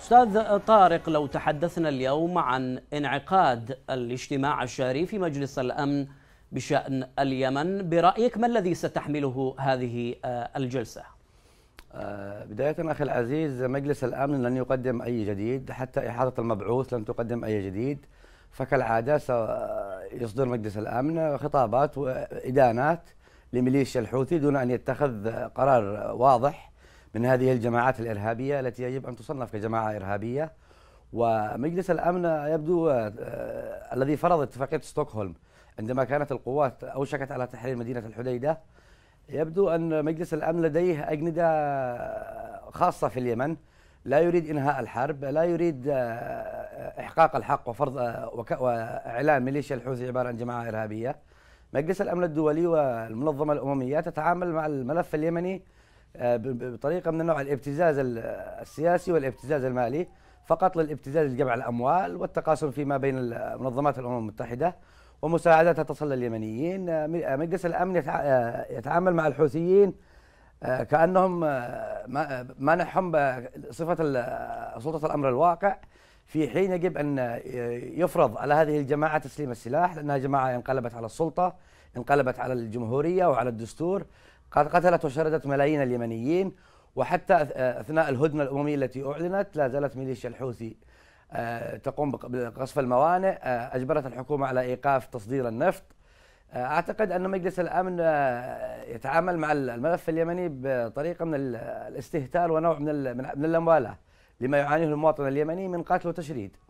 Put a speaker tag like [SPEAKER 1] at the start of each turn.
[SPEAKER 1] استاذ طارق لو تحدثنا اليوم عن انعقاد الاجتماع الشهري في مجلس الامن بشان اليمن برايك ما الذي ستحمله هذه آه، الجلسه
[SPEAKER 2] آه، بدايه اخي العزيز مجلس الامن لن يقدم اي جديد حتى احاطه المبعوث لن تقدم اي جديد فكالعاده سيصدر مجلس الامن خطابات وادانات لميليشيا الحوثي دون ان يتخذ قرار واضح من هذه الجماعات الإرهابية التي يجب أن تصنف كجماعة إرهابية ومجلس الأمن يبدو آه، آه، الذي فرض اتفاقية ستوكهولم عندما كانت القوات أوشكت على تحرير مدينة الحديدة يبدو أن مجلس الأمن لديه أجندة آه، خاصة في اليمن لا يريد إنهاء الحرب لا يريد إحقاق الحق وفرض وإعلان ميليشيا الحوثي عبارة عن جماعة إرهابية مجلس الأمن الدولي والمنظمة الأممية تتعامل مع الملف اليمني آه، بطريقه من النوع الابتزاز السياسي والابتزاز المالي فقط للابتزاز لجمع الاموال والتقاسم فيما بين منظمات الامم المتحده ومساعداتها تصل لليمنيين آه، آه، مجلس الامن يتعامل مع الحوثيين كانهم منحهم صفه سلطه الامر الواقع في حين يجب ان يفرض على هذه الجماعه تسليم السلاح لانها جماعه انقلبت على السلطه انقلبت على الجمهوريه وعلى الدستور قد قتلت وشردت ملايين اليمنيين وحتى آه، اثناء الهدنه الامميه التي اعلنت لا زالت ميليشيا الحوثي آه، تقوم بقصف الموانئ آه، اجبرت الحكومه على ايقاف تصدير النفط اعتقد ان مجلس الامن يتعامل مع الملف اليمني بطريقه من الاستهتار ونوع من من الامواله لما يعانيه المواطن اليمني من قتل وتشريد